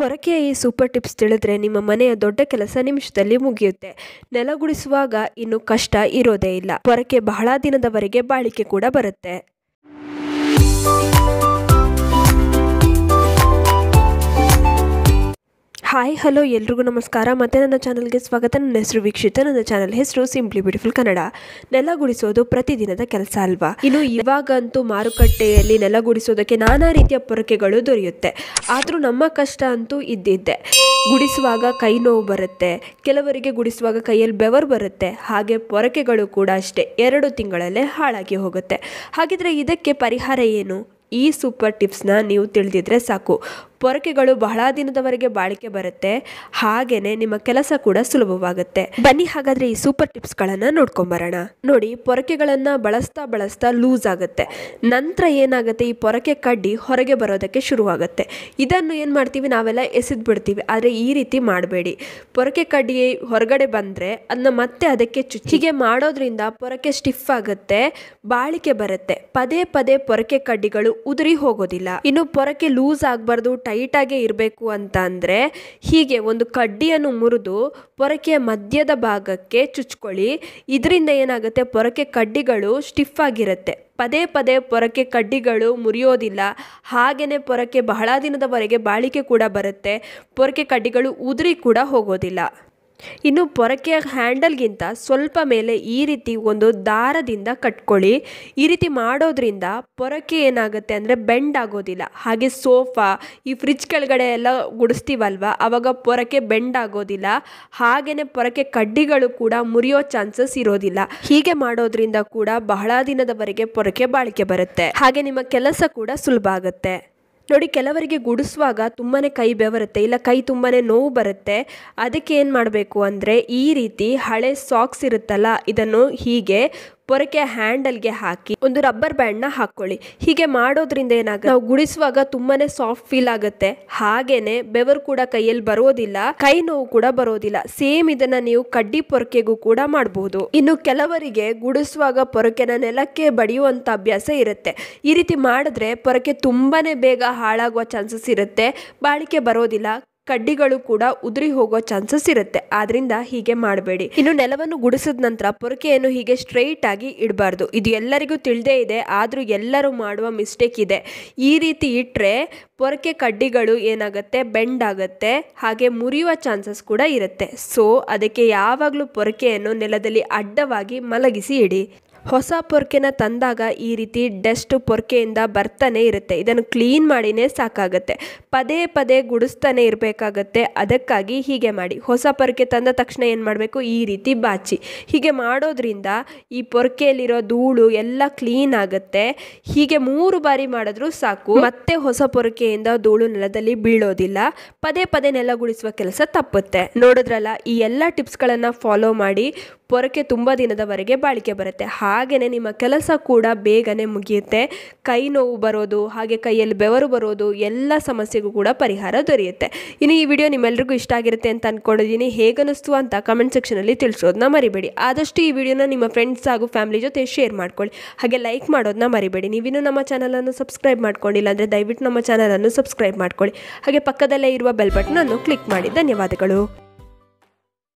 ಪೊರಕೆಯ ಈ super tips ತಿಳಿದ್ರೆ ನಿಮ್ಮ ಮನೆಯ ದೊಡ್ಡ ಕೆಲಸ ನಿಮಿಷದಲ್ಲಿ ಮುಗಿಯುತ್ತೆ ನೆಲಗುಡಿಸುವಾಗ ಇನ್ನು ಕಷ್ಟ ಇರೋದೇ ಇಲ್ಲ ಪೊರಕೆ ಬಹಳ ದಿನದವರೆಗೆ ಬಾಳಿಕೆ ಕೂಡ ಬರುತ್ತೆ ಹಾಯ್ ಹಲೋ ಎಲ್ರಿಗೂ ನಮಸ್ಕಾರ ಮತ್ತು ನನ್ನ ಚಾನಲ್ಗೆ ಸ್ವಾಗತ ನನ್ನ ಹೆಸರು ವೀಕ್ಷಿತ ನನ್ನ ಚಾನಲ್ ಹೆಸರು ಸಿಂಪ್ಲಿ ಬ್ಯೂಟಿಫುಲ್ ಕನ್ನಡ ನೆಲಗುಡಿಸೋದು ಪ್ರತಿದಿನದ ಕೆಲಸ ಅಲ್ವಾ ಇನ್ನು ಇವಾಗಂತೂ ಮಾರುಕಟ್ಟೆಯಲ್ಲಿ ನೆಲಗುಡಿಸೋದಕ್ಕೆ ನಾನಾ ರೀತಿಯ ಪೊರಕೆಗಳು ದೊರೆಯುತ್ತೆ ಆದರೂ ನಮ್ಮ ಕಷ್ಟ ಅಂತೂ ಇದ್ದಿದ್ದೆ ಗುಡಿಸುವಾಗ ಕೈ ನೋವು ಬರುತ್ತೆ ಕೆಲವರಿಗೆ ಗುಡಿಸುವಾಗ ಕೈಯಲ್ಲಿ ಬೆವರು ಬರುತ್ತೆ ಹಾಗೆ ಪೊರಕೆಗಳು ಕೂಡ ಅಷ್ಟೇ ಎರಡು ತಿಂಗಳಲ್ಲೇ ಹಾಳಾಗಿ ಹೋಗುತ್ತೆ ಹಾಗಿದ್ರೆ ಇದಕ್ಕೆ ಪರಿಹಾರ ಏನು ಈ ಸೂಪರ್ ಟಿಪ್ಸ್ನ ನೀವು ತಿಳಿದಿದ್ರೆ ಸಾಕು ಪೊರಕೆಗಳು ಬಹಳ ದಿನದವರೆಗೆ ಬಾಳಿಕೆ ಬರುತ್ತೆ ಹಾಗೇನೆ ನಿಮ್ಮ ಕೆಲಸ ಕೂಡ ಸುಲಭವಾಗುತ್ತೆ ಬನ್ನಿ ಹಾಗಾದ್ರೆ ಈ ಸೂಪರ್ ಟಿಪ್ಸ್ ಗಳನ್ನ ನೋಡ್ಕೊಂಬರೋಣ ನೋಡಿ ಪೊರಕೆಗಳನ್ನ ಬಳಸ್ತಾ ಬಳಸ್ತಾ ಲೂಸ್ ಆಗುತ್ತೆ ನಂತರ ಏನಾಗುತ್ತೆ ಈ ಪೊರಕೆ ಕಡ್ಡಿ ಹೊರಗೆ ಬರೋದಕ್ಕೆ ಆಗುತ್ತೆ ಇದನ್ನು ಏನು ಮಾಡ್ತೀವಿ ನಾವೆಲ್ಲ ಎಸೆದು ಬಿಡ್ತೀವಿ ಆದರೆ ಈ ರೀತಿ ಮಾಡಬೇಡಿ ಪೊರಕೆ ಕಡ್ಡಿ ಹೊರಗಡೆ ಬಂದ್ರೆ ಅದನ್ನ ಮತ್ತೆ ಅದಕ್ಕೆ ಚುಚ್ಚಿಗೆ ಮಾಡೋದ್ರಿಂದ ಪೊರಕೆ ಸ್ಟಿಫ್ ಆಗುತ್ತೆ ಬಾಳಿಕೆ ಬರುತ್ತೆ ಪದೇ ಪದೇ ಪೊರಕೆ ಕಡ್ಡಿಗಳು ಉದುರಿ ಹೋಗೋದಿಲ್ಲ ಇನ್ನು ಪೊರಕೆ ಲೂಸ್ ಆಗಬಾರ್ದು ಟೈಟಾಗೇ ಇರಬೇಕು ಅಂತ ಅಂದರೆ ಹೀಗೆ ಒಂದು ಕಡ್ಡಿಯನ್ನು ಮುರಿದು ಪೊರಕೆಯ ಮಧ್ಯದ ಭಾಗಕ್ಕೆ ಚುಚ್ಕೊಳ್ಳಿ ಇದರಿಂದ ಏನಾಗುತ್ತೆ ಪೊರಕೆ ಕಡ್ಡಿಗಳು ಸ್ಟಿಫ್ ಆಗಿರುತ್ತೆ ಪದೇ ಪದೇ ಪೊರಕೆ ಕಡ್ಡಿಗಳು ಮುರಿಯೋದಿಲ್ಲ ಹಾಗೆಯೇ ಪೊರಕೆ ಬಹಳ ದಿನದವರೆಗೆ ಬಾಳಿಕೆ ಕೂಡ ಬರುತ್ತೆ ಪೊರಕೆ ಕಡ್ಡಿಗಳು ಉದುರಿ ಕೂಡ ಹೋಗೋದಿಲ್ಲ ಇನ್ನು ಪೊರಕೆಯ ಹ್ಯಾಂಡಲ್ಗಿಂತ ಸ್ವಲ್ಪ ಮೇಲೆ ಈ ರೀತಿ ಒಂದು ದಾರದಿಂದ ಕಟ್ಕೊಳ್ಳಿ ಈ ರೀತಿ ಮಾಡೋದ್ರಿಂದ ಪೊರಕೆ ಏನಾಗುತ್ತೆ ಅಂದರೆ ಬೆಂಡ್ ಆಗೋದಿಲ್ಲ ಹಾಗೆ ಸೋಫಾ ಈ ಫ್ರಿಜ್ ಕೆಳಗಡೆ ಎಲ್ಲ ಗುಡಿಸ್ತೀವಲ್ವ ಆವಾಗ ಪೊರಕೆ ಬೆಂಡ್ ಆಗೋದಿಲ್ಲ ಹಾಗೆಯೇ ಪೊರಕೆ ಕಡ್ಡಿಗಳು ಕೂಡ ಮುರಿಯೋ ಚಾನ್ಸಸ್ ಇರೋದಿಲ್ಲ ಹೀಗೆ ಮಾಡೋದ್ರಿಂದ ಕೂಡ ಬಹಳ ದಿನದವರೆಗೆ ಪೊರಕೆ ಬಾಳಿಕೆ ಬರುತ್ತೆ ಹಾಗೆ ನಿಮ್ಮ ಕೆಲಸ ಕೂಡ ಸುಲಭ ಆಗುತ್ತೆ ನೋಡಿ ಕೆಲವರಿಗೆ ಗುಡಿಸುವಾಗ ತುಂಬಾ ಕೈ ಬೆವರುತ್ತೆ ಇಲ್ಲ ಕೈ ತುಂಬಾ ನೋವು ಬರುತ್ತೆ ಅದಕ್ಕೆ ಏನು ಮಾಡಬೇಕು ಅಂದರೆ ಈ ರೀತಿ ಹಳೆ ಸಾಕ್ಸ್ ಇರುತ್ತಲ್ಲ ಇದನ್ನು ಹೀಗೆ ಪೊರಕೆ ಹ್ಯಾಂಡಲ್ಗೆ ಹಾಕಿ ಒಂದು ರಬ್ಬರ್ ಬ್ಯಾಂಡ್ನ ಹಾಕ್ಕೊಳ್ಳಿ ಹೀಗೆ ಮಾಡೋದ್ರಿಂದ ಏನಾಗುತ್ತೆ ನಾವು ಗುಡಿಸುವಾಗ ತುಂಬಾನೇ ಸಾಫ್ಟ್ ಫೀಲ್ ಆಗುತ್ತೆ ಹಾಗೇನೆ ಬೆವರು ಕೂಡ ಕೈಯಲ್ಲಿ ಬರೋದಿಲ್ಲ ಕೈ ನೋವು ಕೂಡ ಬರೋದಿಲ್ಲ ಸೇಮ್ ಇದನ್ನ ನೀವು ಕಡ್ಡಿ ಪೊರಕೆಗೂ ಕೂಡ ಮಾಡಬಹುದು ಇನ್ನು ಕೆಲವರಿಗೆ ಗುಡಿಸುವಾಗ ಪೊರಕೆನ ನೆಲಕ್ಕೆ ಬಡಿಯುವಂತ ಅಭ್ಯಾಸ ಇರುತ್ತೆ ಈ ರೀತಿ ಮಾಡಿದ್ರೆ ಪೊರಕೆ ತುಂಬಾನೇ ಬೇಗ ಹಾಳಾಗುವ ಚಾನ್ಸಸ್ ಇರುತ್ತೆ ಬಾಳಿಕೆ ಬರೋದಿಲ್ಲ ಕಡ್ಡಿಗಳು ಕೂಡ ಉದುರಿ ಹೋಗೋ ಚಾನ್ಸಸ್ ಇರುತ್ತೆ ಆದ್ರಿಂದ ಹೀಗೆ ಮಾಡಬೇಡಿ ಇನ್ನು ನೆಲವನ್ನು ಗುಡಿಸಿದ ನಂತರ ಪೊರಕೆಯನ್ನು ಹೀಗೆ ಸ್ಟ್ರೈಟ್ ಆಗಿ ಇಡಬಾರ್ದು ಇದು ಎಲ್ಲರಿಗೂ ತಿಳಿದೇ ಇದೆ ಆದರೂ ಎಲ್ಲರೂ ಮಾಡುವ ಮಿಸ್ಟೇಕ್ ಇದೆ ಈ ರೀತಿ ಇಟ್ಟರೆ ಪೊರಕೆ ಕಡ್ಡಿಗಳು ಏನಾಗುತ್ತೆ ಬೆಂಡ್ ಆಗುತ್ತೆ ಹಾಗೆ ಮುರಿಯುವ ಚಾನ್ಸಸ್ ಕೂಡ ಇರುತ್ತೆ ಸೊ ಅದಕ್ಕೆ ಯಾವಾಗಲೂ ಪೊರಕೆಯನ್ನು ನೆಲದಲ್ಲಿ ಅಡ್ಡವಾಗಿ ಮಲಗಿಸಿ ಇಡಿ ಹೊಸ ಪೊರ್ಕೆನ ತಂದಾಗ ಈ ರೀತಿ ಡಸ್ಟ್ ಪೊರ್ಕೆಯಿಂದ ಬರ್ತಾನೆ ಇರುತ್ತೆ ಇದನ್ನು ಕ್ಲೀನ್ ಮಾಡಿನೇ ಸಾಕಾಗುತ್ತೆ ಪದೇ ಪದೇ ಗುಡಿಸ್ತಾನೆ ಇರಬೇಕಾಗತ್ತೆ ಅದಕ್ಕಾಗಿ ಹೀಗೆ ಮಾಡಿ ಹೊಸ ಪೊರ್ಕೆ ತಂದ ತಕ್ಷಣ ಏನು ಮಾಡಬೇಕು ಈ ರೀತಿ ಬಾಚಿ ಹೀಗೆ ಮಾಡೋದ್ರಿಂದ ಈ ಪೊರ್ಕೆಯಲ್ಲಿರೋ ಧೂಳು ಎಲ್ಲ ಕ್ಲೀನ್ ಆಗುತ್ತೆ ಹೀಗೆ ಮೂರು ಬಾರಿ ಮಾಡಿದ್ರೂ ಸಾಕು ಮತ್ತೆ ಹೊಸ ಪೊರಕೆಯಿಂದ ಧೂಳು ನೆಲದಲ್ಲಿ ಬೀಳೋದಿಲ್ಲ ಪದೇ ಪದೇ ನೆಲ ಗುಡಿಸುವ ಕೆಲಸ ತಪ್ಪುತ್ತೆ ನೋಡಿದ್ರಲ್ಲ ಈ ಎಲ್ಲ ಟಿಪ್ಸ್ಗಳನ್ನು ಫಾಲೋ ಮಾಡಿ ಪೊರಕೆ ತುಂಬ ದಿನದವರೆಗೆ ಬಾಳಿಕೆ ಬರುತ್ತೆ ಹಾಗೆಯೇ ನಿಮ್ಮ ಕೆಲಸ ಕೂಡ ಬೇಗನೆ ಮುಗಿಯುತ್ತೆ ಕೈ ನೋವು ಬರೋದು ಹಾಗೆ ಕೈಯಲ್ಲಿ ಬೆವರು ಬರೋದು ಎಲ್ಲ ಸಮಸ್ಯೆಗೂ ಕೂಡ ಪರಿಹಾರ ದೊರೆಯುತ್ತೆ ಇನ್ನು ಈ ವಿಡಿಯೋ ನಿಮ್ಮೆಲ್ಲರಿಗೂ ಇಷ್ಟ ಆಗಿರುತ್ತೆ ಅಂತ ಅಂದ್ಕೊಂಡಿದ್ದೀನಿ ಹೇಗನ್ನಿಸ್ತು ಅಂತ ಕಮೆಂಟ್ ಸೆಕ್ಷನಲ್ಲಿ ತಿಳಿಸೋದನ್ನ ಮರಿಬೇಡಿ ಆದಷ್ಟು ಈ ವಿಡಿಯೋನ ನಿಮ್ಮ ಫ್ರೆಂಡ್ಸ್ ಹಾಗೂ ಫ್ಯಾಮಿಲಿ ಜೊತೆ ಶೇರ್ ಮಾಡ್ಕೊಳ್ಳಿ ಹಾಗೆ ಲೈಕ್ ಮಾಡೋದನ್ನ ಮರಿಬೇಡಿ ನೀವಿನ್ನು ನಮ್ಮ ಚಾನಲನ್ನು ಸಬ್ಸ್ಕ್ರೈಬ್ ಮಾಡ್ಕೊಂಡಿಲ್ಲ ಅಂದರೆ ದಯವಿಟ್ಟು ನಮ್ಮ ಚಾನಲನ್ನು ಸಬ್ಸ್ಕ್ರೈಬ್ ಮಾಡ್ಕೊಳ್ಳಿ ಹಾಗೆ ಪಕ್ಕದಲ್ಲೇ ಇರುವ ಬೆಲ್ ಬಟನನ್ನು ಕ್ಲಿಕ್ ಮಾಡಿ ಧನ್ಯವಾದಗಳು